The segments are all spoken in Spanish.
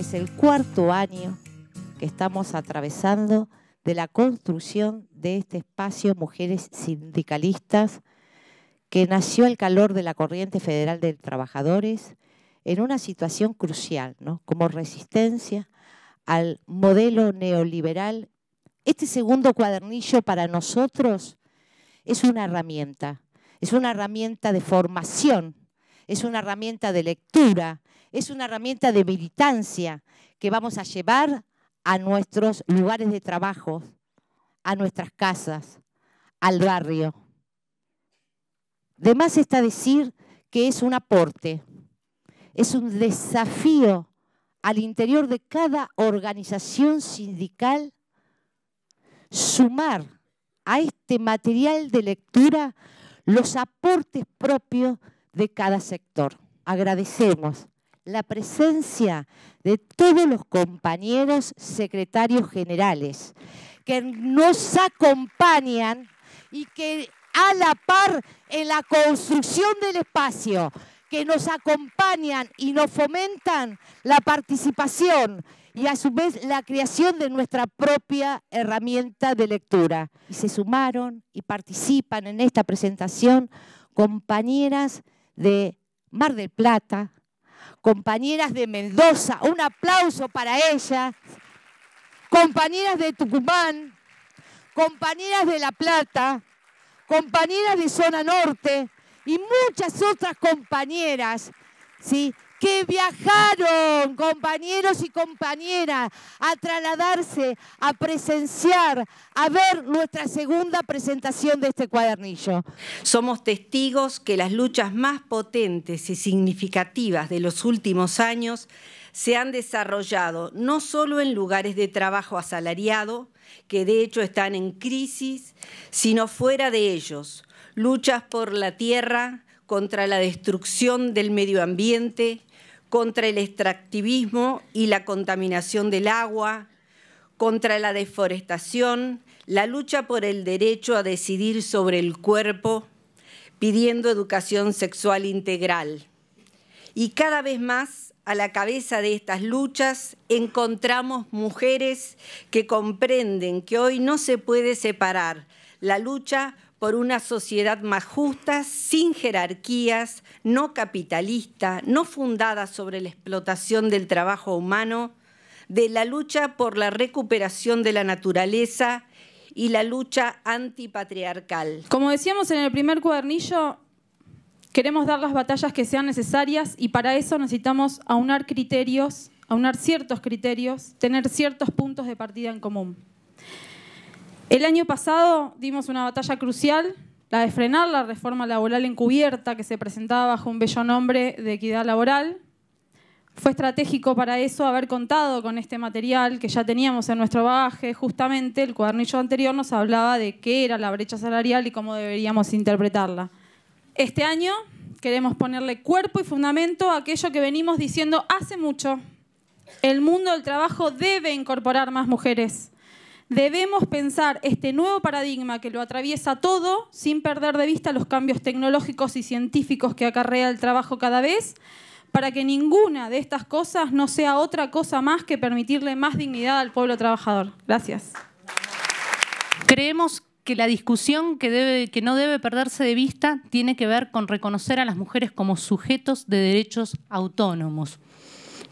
es el cuarto año que estamos atravesando de la construcción de este espacio Mujeres Sindicalistas que nació al calor de la corriente federal de trabajadores en una situación crucial, ¿no? como resistencia al modelo neoliberal. Este segundo cuadernillo para nosotros es una herramienta, es una herramienta de formación, es una herramienta de lectura, es una herramienta de militancia que vamos a llevar a nuestros lugares de trabajo, a nuestras casas, al barrio. De más está decir que es un aporte, es un desafío al interior de cada organización sindical sumar a este material de lectura los aportes propios de cada sector. Agradecemos la presencia de todos los compañeros secretarios generales que nos acompañan y que a la par en la construcción del espacio, que nos acompañan y nos fomentan la participación y a su vez la creación de nuestra propia herramienta de lectura. se sumaron y participan en esta presentación compañeras de Mar del Plata, compañeras de Mendoza, un aplauso para ellas, compañeras de Tucumán, compañeras de La Plata, compañeras de Zona Norte y muchas otras compañeras, ¿sí? que viajaron, compañeros y compañeras, a trasladarse, a presenciar, a ver nuestra segunda presentación de este cuadernillo. Somos testigos que las luchas más potentes y significativas de los últimos años se han desarrollado no solo en lugares de trabajo asalariado, que de hecho están en crisis, sino fuera de ellos, luchas por la tierra, contra la destrucción del medio ambiente, contra el extractivismo y la contaminación del agua, contra la deforestación, la lucha por el derecho a decidir sobre el cuerpo, pidiendo educación sexual integral. Y cada vez más a la cabeza de estas luchas encontramos mujeres que comprenden que hoy no se puede separar la lucha por una sociedad más justa, sin jerarquías, no capitalista, no fundada sobre la explotación del trabajo humano, de la lucha por la recuperación de la naturaleza y la lucha antipatriarcal. Como decíamos en el primer cuadernillo, Queremos dar las batallas que sean necesarias y para eso necesitamos aunar criterios, aunar ciertos criterios, tener ciertos puntos de partida en común. El año pasado dimos una batalla crucial, la de frenar la reforma laboral encubierta que se presentaba bajo un bello nombre de equidad laboral. Fue estratégico para eso haber contado con este material que ya teníamos en nuestro bagaje. Justamente el cuadernillo anterior nos hablaba de qué era la brecha salarial y cómo deberíamos interpretarla. Este año queremos ponerle cuerpo y fundamento a aquello que venimos diciendo hace mucho. El mundo del trabajo debe incorporar más mujeres. Debemos pensar este nuevo paradigma que lo atraviesa todo sin perder de vista los cambios tecnológicos y científicos que acarrea el trabajo cada vez, para que ninguna de estas cosas no sea otra cosa más que permitirle más dignidad al pueblo trabajador. Gracias. Creemos que la discusión que, debe, que no debe perderse de vista tiene que ver con reconocer a las mujeres como sujetos de derechos autónomos,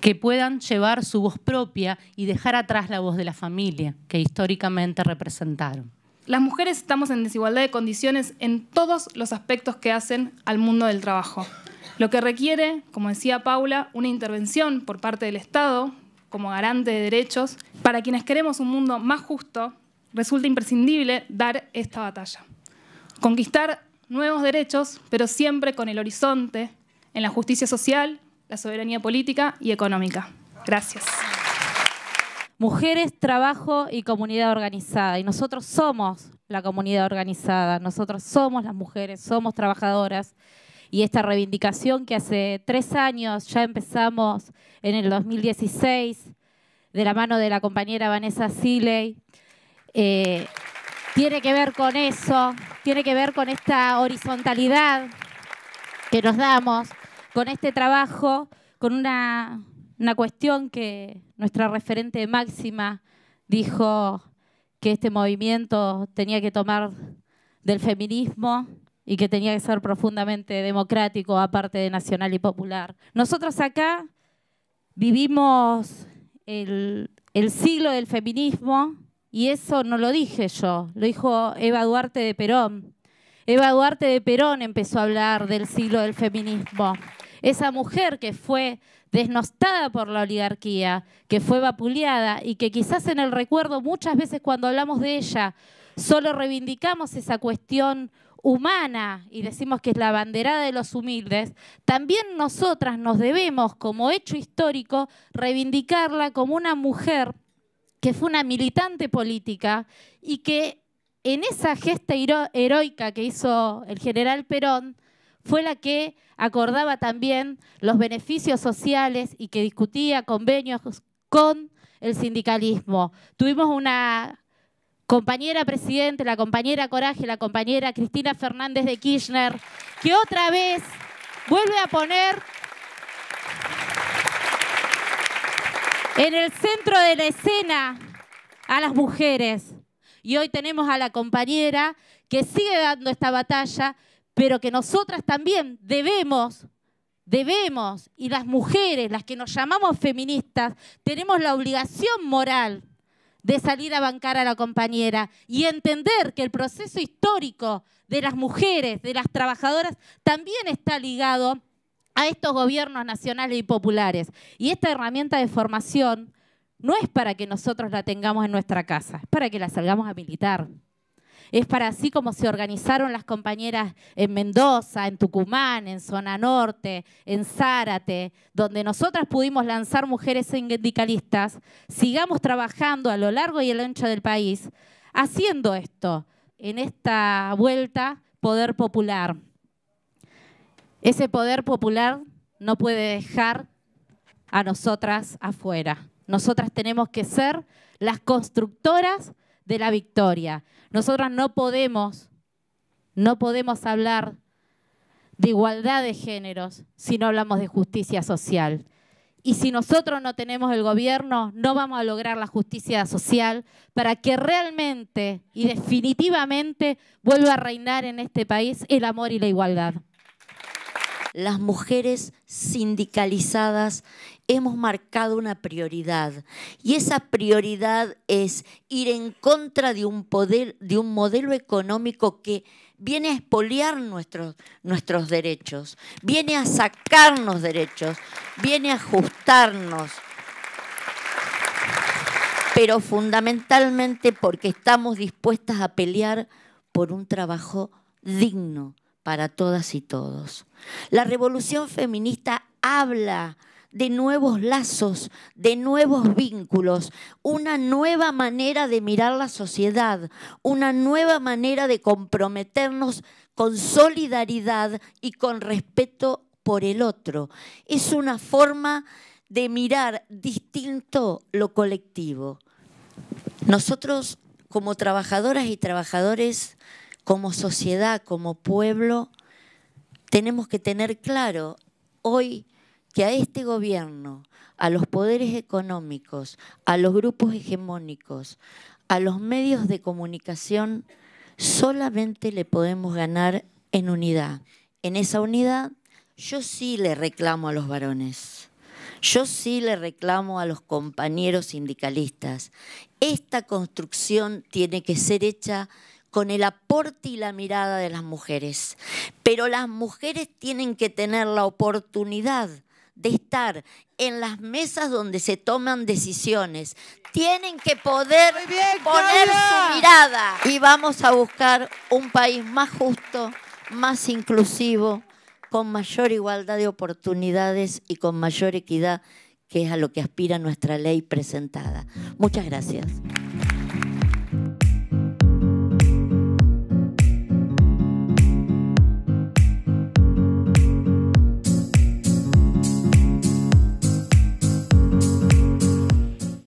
que puedan llevar su voz propia y dejar atrás la voz de la familia que históricamente representaron. Las mujeres estamos en desigualdad de condiciones en todos los aspectos que hacen al mundo del trabajo, lo que requiere, como decía Paula, una intervención por parte del Estado como garante de derechos para quienes queremos un mundo más justo resulta imprescindible dar esta batalla. Conquistar nuevos derechos, pero siempre con el horizonte en la justicia social, la soberanía política y económica. Gracias. Mujeres, trabajo y comunidad organizada. Y nosotros somos la comunidad organizada, nosotros somos las mujeres, somos trabajadoras. Y esta reivindicación que hace tres años ya empezamos en el 2016 de la mano de la compañera Vanessa Siley, eh, tiene que ver con eso, tiene que ver con esta horizontalidad que nos damos, con este trabajo, con una, cuestión que nuestra referente máxima dijo que este movimiento tenía que tomar del feminismo y que tenía que ser profundamente democrático, aparte de nacional y popular. Nosotros acá vivimos el siglo del feminismo, y eso no lo dije yo, lo dijo Eva Duarte de Perón. Eva Duarte de Perón empezó a hablar del siglo del feminismo. Esa mujer que fue desnostada por la oligarquía, que fue vapuleada y que quizás en el recuerdo muchas veces cuando hablamos de ella solo reivindicamos esa cuestión humana y decimos que es la banderada de los humildes, también nosotras nos debemos como hecho histórico reivindicarla como una mujer que fue una militante política y que en esa gesta heroica que hizo el general Perón fue la que acordaba también los beneficios sociales y que discutía convenios con el sindicalismo. Tuvimos una compañera presidente, la compañera Coraje, la compañera Cristina Fernández de Kirchner, que otra vez vuelve a poner en el centro de la escena a las mujeres. Y hoy tenemos a la compañera que sigue dando esta batalla, pero que nosotras también debemos, debemos, y las mujeres, las que nos llamamos feministas, tenemos la obligación moral de salir a bancar a la compañera y entender que el proceso histórico de las mujeres, de las trabajadoras, también está ligado a estos gobiernos nacionales y populares. Y esta herramienta de formación no es para que nosotros la tengamos en nuestra casa, es para que la salgamos a militar. Es para así como se organizaron las compañeras en Mendoza, en Tucumán, en Zona Norte, en Zárate, donde nosotras pudimos lanzar mujeres sindicalistas, sigamos trabajando a lo largo y a lo ancho del país, haciendo esto, en esta vuelta poder popular. Ese poder popular no puede dejar a nosotras afuera. Nosotras tenemos que ser las constructoras de la victoria. Nosotras no podemos, no podemos hablar de igualdad de géneros si no hablamos de justicia social. Y si nosotros no tenemos el gobierno, no vamos a lograr la justicia social para que realmente y definitivamente vuelva a reinar en este país el amor y la igualdad las mujeres sindicalizadas hemos marcado una prioridad y esa prioridad es ir en contra de un poder de un modelo económico que viene a expoliar nuestros, nuestros derechos, viene a sacarnos derechos, viene a ajustarnos pero fundamentalmente porque estamos dispuestas a pelear por un trabajo digno, para todas y todos. La revolución feminista habla de nuevos lazos, de nuevos vínculos, una nueva manera de mirar la sociedad, una nueva manera de comprometernos con solidaridad y con respeto por el otro. Es una forma de mirar distinto lo colectivo. Nosotros, como trabajadoras y trabajadores, como sociedad, como pueblo, tenemos que tener claro hoy que a este gobierno, a los poderes económicos, a los grupos hegemónicos, a los medios de comunicación, solamente le podemos ganar en unidad. En esa unidad yo sí le reclamo a los varones, yo sí le reclamo a los compañeros sindicalistas. Esta construcción tiene que ser hecha con el aporte y la mirada de las mujeres. Pero las mujeres tienen que tener la oportunidad de estar en las mesas donde se toman decisiones. Tienen que poder poner su mirada. Y vamos a buscar un país más justo, más inclusivo, con mayor igualdad de oportunidades y con mayor equidad, que es a lo que aspira nuestra ley presentada. Muchas gracias.